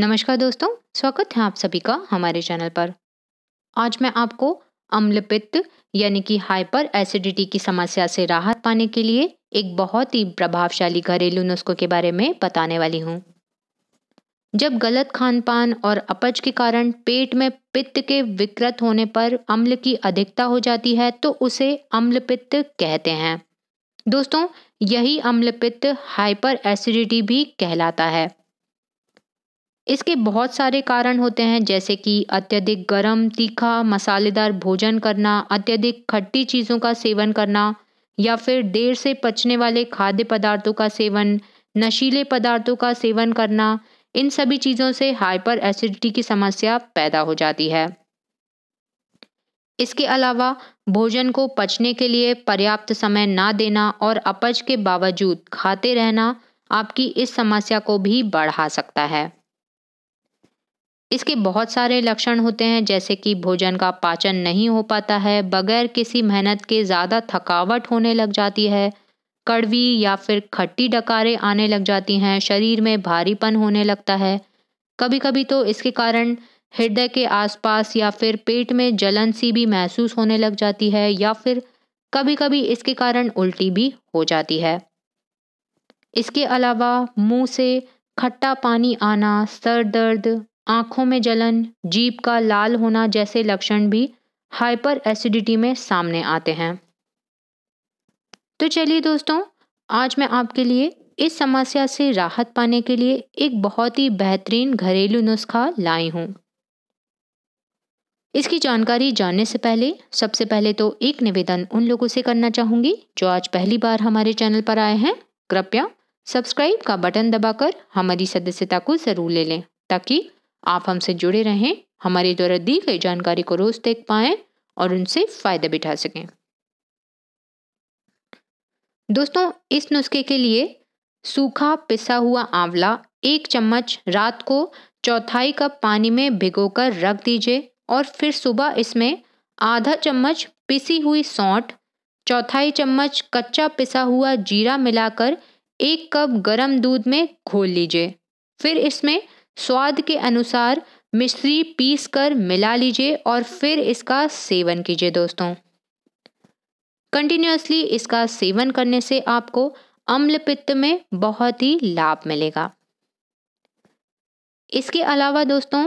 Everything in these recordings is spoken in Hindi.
नमस्कार दोस्तों स्वागत है आप सभी का हमारे चैनल पर आज मैं आपको अम्लपित्त यानी कि हाइपर एसिडिटी की समस्या से राहत पाने के लिए एक बहुत ही प्रभावशाली घरेलू नुस्खों के बारे में बताने वाली हूँ जब गलत खान पान और अपच के कारण पेट में पित्त के विकृत होने पर अम्ल की अधिकता हो जाती है तो उसे अम्ल पित्त कहते हैं दोस्तों यही अम्ल पित्त हाइपर एसिडिटी भी कहलाता है इसके बहुत सारे कारण होते हैं जैसे कि अत्यधिक गर्म तीखा मसालेदार भोजन करना अत्यधिक खट्टी चीज़ों का सेवन करना या फिर देर से पचने वाले खाद्य पदार्थों का सेवन नशीले पदार्थों का सेवन करना इन सभी चीज़ों से हाइपर एसिडिटी की समस्या पैदा हो जाती है इसके अलावा भोजन को पचने के लिए पर्याप्त समय ना देना और अपच के बावजूद खाते रहना आपकी इस समस्या को भी बढ़ा सकता है इसके बहुत सारे लक्षण होते हैं जैसे कि भोजन का पाचन नहीं हो पाता है बगैर किसी मेहनत के ज़्यादा थकावट होने लग जाती है कड़वी या फिर खट्टी डकारें आने लग जाती हैं शरीर में भारीपन होने लगता है कभी कभी तो इसके कारण हृदय के आसपास या फिर पेट में जलन सी भी महसूस होने लग जाती है या फिर कभी कभी इसके कारण उल्टी भी हो जाती है इसके अलावा मुंह से खट्टा पानी आना सर दर्द आंखों में जलन जीप का लाल होना जैसे लक्षण भी हाइपर एसिडिटी में सामने आते हैं तो चलिए दोस्तों आज मैं आपके लिए इस समस्या से राहत पाने के लिए एक बहुत ही बेहतरीन घरेलू नुस्खा लाई हूँ इसकी जानकारी जानने से पहले सबसे पहले तो एक निवेदन उन लोगों से करना चाहूंगी जो आज पहली बार हमारे चैनल पर आए हैं कृपया सब्सक्राइब का बटन दबाकर हमारी सदस्यता को ज़रूर ले लें ताकि आप हमसे जुड़े रहें हमारे द्वारा दी गई जानकारी को रोज देख पाएं और उनसे फ़ायदा बिठा सकें दोस्तों इस नुस्खे के लिए सूखा पिसा हुआ आंवला एक चम्मच रात को चौथाई कप पानी में भिगोकर रख दीजिए और फिर सुबह इसमें आधा चम्मच पिसी हुई सौंठ चौथाई चम्मच कच्चा पिसा हुआ जीरा मिलाकर एक कप गरम दूध में घोल लीजिए फिर इसमें स्वाद के अनुसार मिश्री पीस कर मिला लीजिए और फिर इसका सेवन कीजिए दोस्तों कंटिन्यूसली इसका सेवन करने से आपको अम्ल पित्त में बहुत ही लाभ मिलेगा इसके अलावा दोस्तों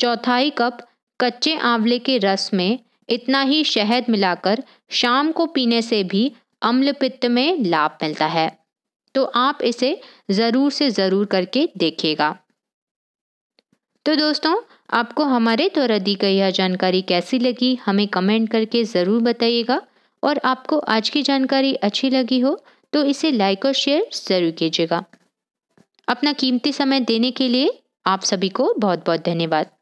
चौथाई कप कच्चे आंवले के रस में इतना ही शहद मिलाकर शाम को पीने से भी अम्ल पित्त में लाभ मिलता है तो आप इसे ज़रूर से ज़रूर करके देखिएगा तो दोस्तों आपको हमारे द्वारा दी गई यह जानकारी कैसी लगी हमें कमेंट करके ज़रूर बताइएगा और आपको आज की जानकारी अच्छी लगी हो तो इसे लाइक और शेयर ज़रूर कीजिएगा अपना कीमती समय देने के लिए आप सभी को बहुत बहुत धन्यवाद